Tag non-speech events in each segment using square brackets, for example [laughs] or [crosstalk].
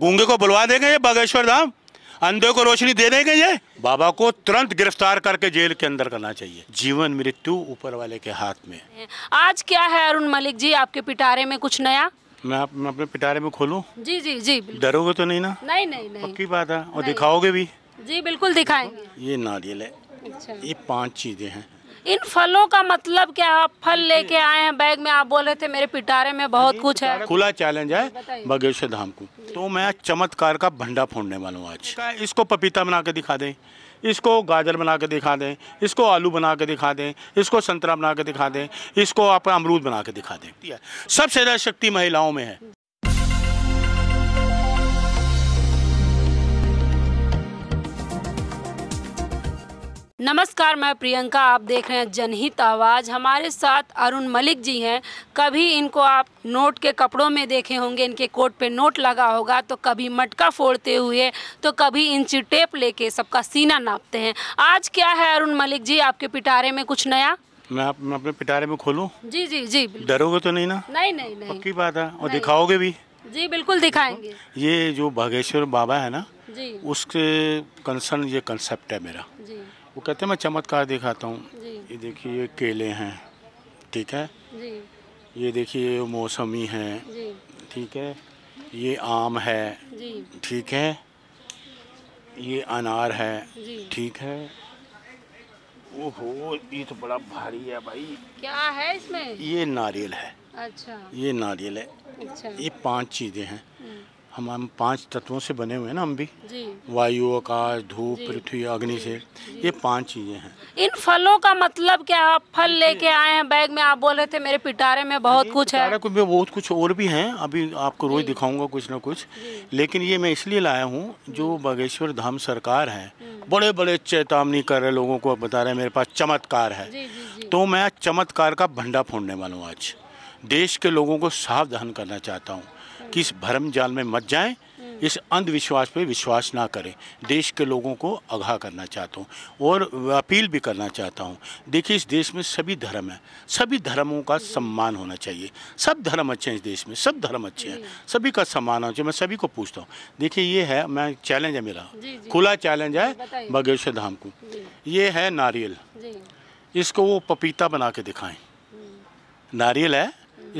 गूंगे को बुलवा देंगे ये बागेश्वर धाम अंधे को रोशनी दे देंगे ये बाबा को तुरंत गिरफ्तार करके जेल के अंदर करना चाहिए जीवन मृत्यु ऊपर वाले के हाथ में आज क्या है अरुण मलिक जी आपके पिटारे में कुछ नया मैं आप मैं अपने पिटारे में खोलूं जी जी जी डरोगे तो नहीं ना नहीं नहीं नहीं पक्की बात है और दिखाओगे भी जी बिल्कुल दिखाएंगे ये नारियल है अच्छा। ये पांच चीजें हैं इन फलों का मतलब क्या आप फल लेके आए हैं बैग में आप बोल रहे थे मेरे पिटारे में बहुत कुछ है खुला चैलेंज है बागेश्वर धाम को तो मैं चमत्कार का भंडा फोड़ने वाला हूँ आज इसको पपीता बना के दिखा दें इसको गाजर बना के दिखा दें इसको आलू बना के दिखा दें इसको संतरा बना के दिखा दें इसको आप अमरूद बना के दिखा दें सबसे ज़्यादा शक्ति महिलाओं में है नमस्कार मैं प्रियंका आप देख रहे हैं जनहित आवाज़ हमारे साथ अरुण मलिक जी हैं कभी इनको आप नोट के कपड़ों में देखे होंगे इनके कोट पे नोट लगा होगा तो कभी मटका फोड़ते हुए तो कभी इंची टेप लेके सबका सीना नापते हैं आज क्या है अरुण मलिक जी आपके पिटारे में कुछ नया मैं आप मैं अपने पिटारे में खोलूँ जी जी जी डरोगे तो नहीं ना नहीं नहीं नहीं पक्की बात है और दिखाओगे भी जी बिल्कुल दिखाएंगे ये जो बागेश्वर बाबा है ना जी उसके कंसर्न ये कंसेप्ट है मेरा वो कहते हैं मैं चमत्कार दिखाता हूँ ये देखिए ये केले हैं ठीक है ये देखिए मौसमी है ठीक है ये आम है ठीक है ये अनार है ठीक है ओहो ये तो बड़ा भारी है भाई क्या है इसमें ये नारियल है अच्छा ये नारियल है अच्छा ये पांच चीज़ें हैं हम्म। हम हम पांच तत्वों से बने हुए हैं ना हम भी वायु आकाश धूप पृथ्वी अग्नि से ये पांच चीजें हैं इन फलों का मतलब क्या आप फल लेके आए हैं बैग में आप बोल रहे थे मेरे पिटारे में बहुत कुछ है कुछ बहुत कुछ और भी हैं अभी आपको रोज दिखाऊंगा कुछ ना कुछ लेकिन ये मैं इसलिए लाया हूँ जो बागेश्वर धाम सरकार है बड़े बड़े चेतावनी कर रहे लोगों को बता रहे मेरे पास चमत्कार है तो मैं चमत्कार का भंडा फोड़ने वाला हूँ आज देश के लोगों को सावधान करना चाहता हूँ किस भरम जाल में मत जाएं हम्म। इस अंधविश्वास पे विश्वास ना करें देश के लोगों को आगाह करना चाहता हूँ और अपील भी करना चाहता हूँ देखिए इस देश में सभी धर्म हैं सभी धर्मों का हम्म। सम्मान होना चाहिए सब धर्म अच्छे हैं इस देश में सब धर्म अच्छे हैं सभी का सम्मान होना चाहिए मैं सभी को पूछता हूँ देखिए ये है मैं चैलेंज है मेरा खुला चैलेंज है बागेश्वर धाम को ये है नारियल इसको वो पपीता बना के दिखाएँ हम्म। नारियल है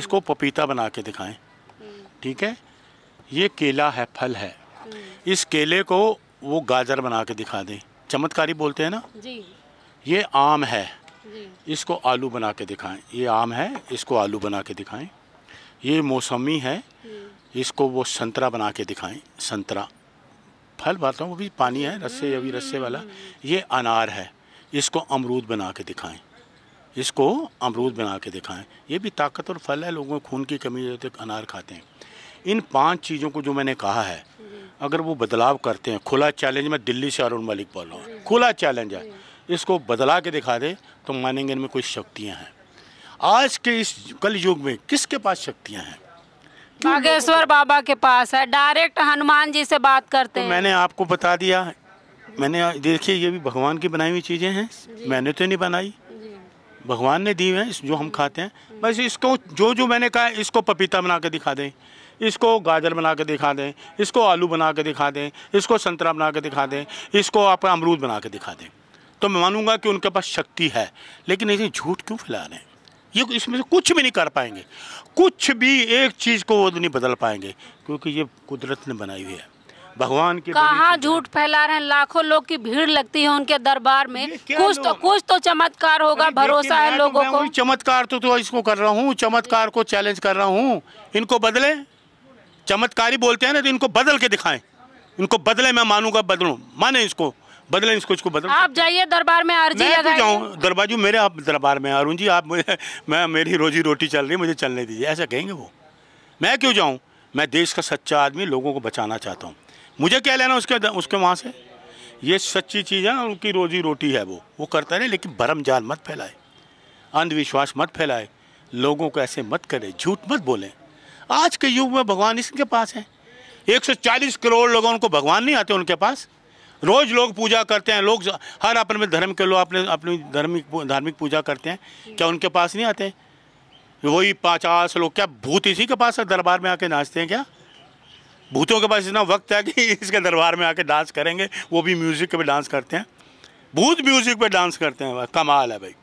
इसको पपीता बना के दिखाएँ ठीक है ये केला है फल है हम्म। इस केले को वो गाजर बना के दिखा दें चमत्कारी बोलते हैं ना जी ये आम है जी। इसको आलू बना के दिखाएं ये आम है इसको आलू बना के दिखाएं ये मौसमी है हम्म। इसको वो संतरा बना के दिखाएं संतरा फल बात वो भी पानी है रस्से अभी रस्से वाला हम्म। ये अनार है इसको अमरूद बना के दिखाएं इसको अमरूद बना के दिखाएं ये भी ताकतवर फल है लोगों को खून की कमी होती है तो अनार खाते हैं इन पांच चीज़ों को जो मैंने कहा है अगर वो बदलाव करते हैं खुला चैलेंज मैं दिल्ली से अरुण मलिक बोल रहा हूँ खुला चैलेंज है इसको बदला के दिखा दे तो मानेंगे इनमें कोई शक्तियाँ हैं आज के इस कल युग में किसके पास शक्तियाँ हैं बागेश्वर बाबा के पास है डायरेक्ट हनुमान जी से बात करते तो हैं तो मैंने आपको बता दिया मैंने देखिए ये भी भगवान की बनाई हुई चीज़ें हैं मैंने तो नहीं बनाई भगवान ने दी है जो हम खाते हैं बस इसको जो जो मैंने कहा इसको पपीता बना के दिखा दें इसको गाजर बना के दिखा दें इसको आलू बना के दिखा दें इसको संतरा बना के दिखा दें इसको आप अमरूद बना के दिखा दें तो मैं मानूंगा कि उनके पास शक्ति है लेकिन इसे झूठ क्यों फैला रहे हैं ये इसमें से कुछ भी नहीं कर पाएंगे कुछ भी एक चीज़ को वो नहीं बदल पाएंगे क्योंकि ये कुदरत ने बनाई हुई है भगवान की कहाँ झूठ फैला रहे हैं लाखों लोग की भीड़ लगती है उनके दरबार में कुछ तो कुछ तो चमत्कार होगा भरोसा है तो- लोगों को चमत्कार तो-, तो, इसको कर रहा हूँ चमत्कार को चैलेंज कर रहा हूँ इनको बदले चमत्कारी बोलते हैं ना तो इनको बदल के दिखाएं इनको बदले मैं मानूंगा बदलू माने इसको बदले इसको इसको बदल आप जाइए दरबार में अर्जी मैं तो जाऊँ दरबाजू मेरे आप दरबार में अरुण जी आप मुझे मैं मेरी रोजी रोटी चल रही मुझे चलने दीजिए ऐसा कहेंगे वो मैं क्यों जाऊँ मैं देश का सच्चा आदमी लोगों को बचाना चाहता हूँ मुझे क्या लेना उसके उसके वहाँ से ये सच्ची चीज़ है उनकी रोजी रोटी है वो वो करता नहीं लेकिन भरम जाल मत फैलाए अंधविश्वास मत फैलाए लोगों को ऐसे मत करे झूठ मत बोलें आज के युग में भगवान इसके पास है 140 करोड़ लोग उनको भगवान नहीं आते उनके पास रोज़ लोग पूजा करते हैं लोग हर अपने धर्म के लोग अपने अपनी धार्मिक धार्मिक पूजा करते हैं क्या उनके पास नहीं आते वही पचास लोग क्या भूत इसी के पास दरबार में आके नाचते हैं क्या भूतों के पास इतना वक्त है कि [laughs] इसके दरबार में आके डांस करेंगे वो भी म्यूज़िक पे डांस करते हैं भूत म्यूज़िक पे डांस करते हैं कमाल है भाई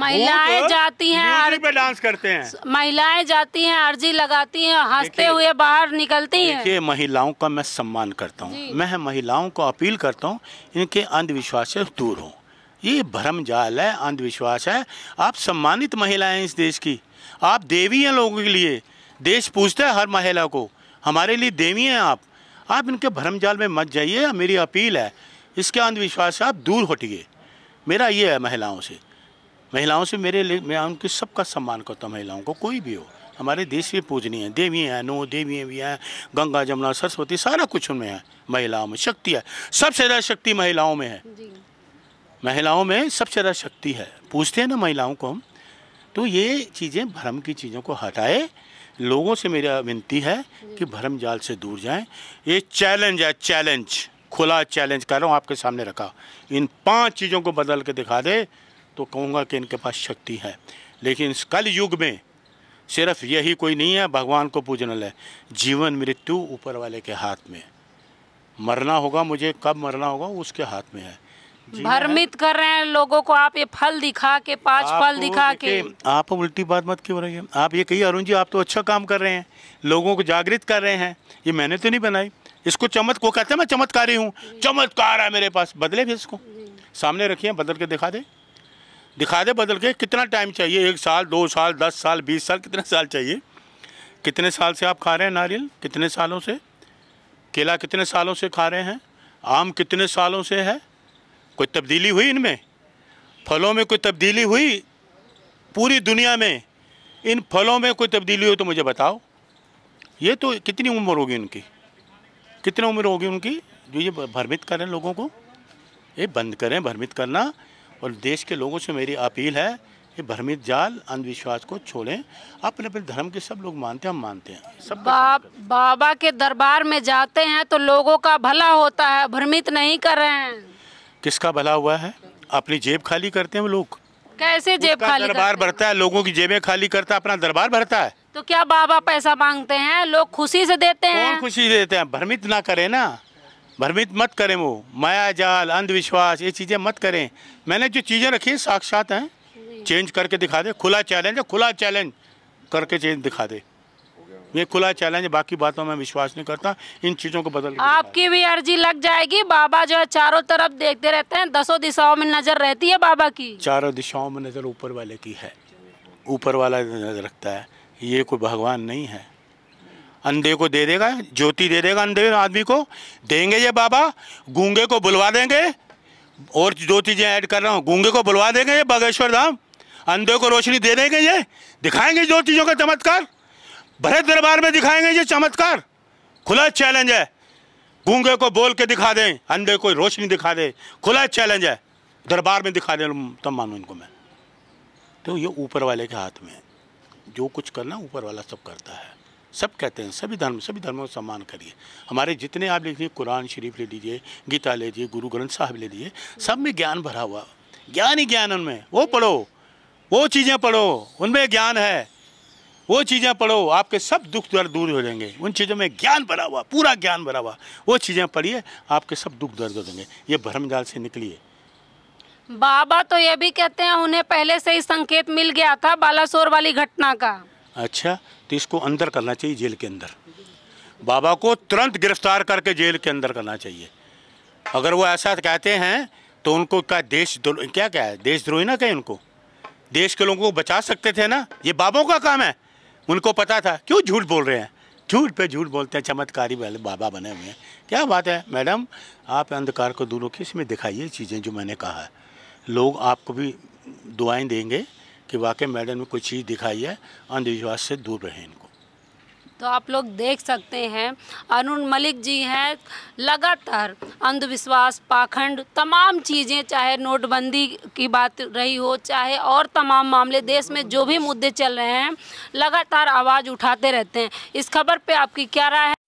महिलाएं जाती हैं आर... पे डांस करते हैं महिलाएं जाती हैं अर्जी लगाती हैं हंसते हुए बाहर निकलती हैं देखिए महिलाओं का मैं सम्मान करता हूँ मैं महिलाओं को अपील करता हूँ इनके अंधविश्वास से दूर हों ये भ्रम जाल है अंधविश्वास है आप सम्मानित महिलाएं इस देश की आप देवी हैं लोगों के लिए देश पूछता है हर महिला को हमारे लिए देवी हैं आप आप इनके भरम जाल में मत जाइए मेरी अपील है इसके अंधविश्वास से आप दूर हटिए मेरा ये है महिलाओं से महिलाओं से मेरे लिए मैं उनकी सबका सम्मान करता हूँ महिलाओं को कोई भी हो हमारे देश भी पूजनीय है देवी हैं नो देवी भी हैं गंगा जमुना सरस्वती सारा कुछ उनमें है महिलाओं में शक्ति है सबसे ज़्यादा शक्ति महिलाओं में है महिलाओं में सबसे ज़्यादा शक्ति है पूछते हैं ना महिलाओं को हम तो ये चीज़ें भ्रम की चीज़ों को हटाए लोगों से मेरा विनती है कि भरम जाल से दूर जाएं ये चैलेंज है चैलेंज खुला चैलेंज कर रहा हूँ आपके सामने रखा इन पांच चीज़ों को बदल के दिखा दे तो कहूँगा कि इनके पास शक्ति है लेकिन इस कल युग में सिर्फ यही कोई नहीं है भगवान को पूजन है जीवन मृत्यु ऊपर वाले के हाथ में मरना होगा मुझे कब मरना होगा उसके हाथ में है भ्रमित कर रहे हैं लोगों को आप ये फल दिखा के पांच फल दिखा के आप उल्टी बात मत क्यों रही है आप ये कही अरुण जी आप तो अच्छा काम कर रहे हैं लोगों को जागृत कर रहे हैं ये मैंने तो नहीं बनाई इसको चमत को कहते हैं मैं चमत्कारी हूँ चमत्कार है मेरे पास बदले भी इसको सामने रखिए बदल के दिखा दे दिखा दे बदल के कितना टाइम चाहिए एक साल दो साल दस साल बीस साल कितने साल चाहिए कितने साल से आप खा रहे हैं नारियल कितने सालों से केला कितने सालों से खा रहे हैं आम कितने सालों से है कोई तब्दीली हुई इनमें फलों में कोई तब्दीली हुई पूरी दुनिया में इन फलों में कोई तब्दीली हुई तो मुझे बताओ ये तो कितनी उम्र होगी उनकी कितनी उम्र होगी उनकी जो ये भ्रमित करें लोगों को ये बंद करें भ्रमित करना और देश के लोगों से मेरी अपील है ये भ्रमित जाल अंधविश्वास को छोड़ें अपने अपने धर्म के सब लोग मानते हैं हम मानते हैं सब बा, बाबा के दरबार में जाते हैं तो लोगों का भला होता है भ्रमित नहीं कर रहे हैं किसका भला हुआ है अपनी जेब खाली करते हैं लोग कैसे जेब खाली दरबार भरता है लोगों की जेबें खाली करता है अपना दरबार भरता है तो क्या बाबा पैसा मांगते हैं लोग खुशी से देते हैं कौन खुशी देते हैं भ्रमित ना करें ना भ्रमित मत करें वो माया जाल अंधविश्वास ये चीज़ें मत करें मैंने जो चीज़ें रखी साक्षात हैं चेंज करके दिखा दे खुला चैलेंज है खुला चैलेंज करके चेंज दिखा दे ये खुला चैलेंज है बाकी बातों में विश्वास नहीं करता इन चीज़ों को बदल आपकी भी अर्जी लग जाएगी बाबा जो है चारों तरफ देखते रहते हैं दसों दिशाओं में नज़र रहती है बाबा की चारों दिशाओं में नज़र ऊपर वाले की है ऊपर वाला नज़र रखता है ये कोई भगवान नहीं है अंधे को दे देगा ज्योति दे देगा अंधे आदमी को देंगे ये बाबा गूंगे को बुलवा देंगे और दो चीज़ें ऐड कर रहा हूँ गूंगे को बुलवा देंगे ये बागेश्वर धाम अंधे को रोशनी दे देंगे ये दिखाएंगे दो चीज़ों का चमत्कार भरत दरबार में दिखाएंगे ये चमत्कार खुला चैलेंज है गूंगे को बोल के दिखा दें अंधे को रोशनी दिखा दें खुला चैलेंज है दरबार में दिखा दें तब मानो इनको मैं तो ये ऊपर वाले के हाथ में जो कुछ करना ऊपर वाला सब करता है सब कहते हैं सभी धर्म सभी धर्मों का सम्मान करिए हमारे जितने आप लिखिए कुरान शरीफ ले लीजिए गीता ले लीजिए गुरु ग्रंथ साहब ले लीजिए सब में ज्ञान भरा हुआ ज्ञान ही ज्ञान उनमें वो पढ़ो वो चीज़ें पढ़ो उनमें ज्ञान है वो चीज़ें पढ़ो आपके सब दुख दर्द दूर हो जाएंगे उन चीज़ों में ज्ञान भरा हुआ पूरा ज्ञान भरा हुआ वो चीज़ें पढ़िए आपके सब दुख दर्द हो जाएंगे ये जाल से निकलिए बाबा तो ये भी कहते हैं उन्हें पहले से ही संकेत मिल गया था बालासोर वाली घटना का अच्छा तो इसको अंदर करना चाहिए जेल के अंदर बाबा को तुरंत गिरफ्तार करके जेल के अंदर करना चाहिए अगर वो ऐसा कहते हैं तो उनको क्या देश क्या क्या है देशद्रोही ना कहें उनको देश के लोगों को बचा सकते थे ना ये बाबों का काम है उनको पता था क्यों झूठ बोल रहे हैं झूठ पे झूठ बोलते हैं चमत्कारी वाले बाबा बने हुए हैं क्या बात है मैडम आप अंधकार को दूर रखिए इसमें दिखाइए चीज़ें जो मैंने कहा है लोग आपको भी दुआएं देंगे कि वाकई मैडम ने कोई चीज़ दिखाई है अंधविश्वास से दूर रहें इनको तो आप लोग देख सकते हैं अरुण मलिक जी हैं लगातार अंधविश्वास पाखंड तमाम चीज़ें चाहे नोटबंदी की बात रही हो चाहे और तमाम मामले देश में जो भी मुद्दे चल रहे हैं लगातार आवाज़ उठाते रहते हैं इस खबर पे आपकी क्या राय है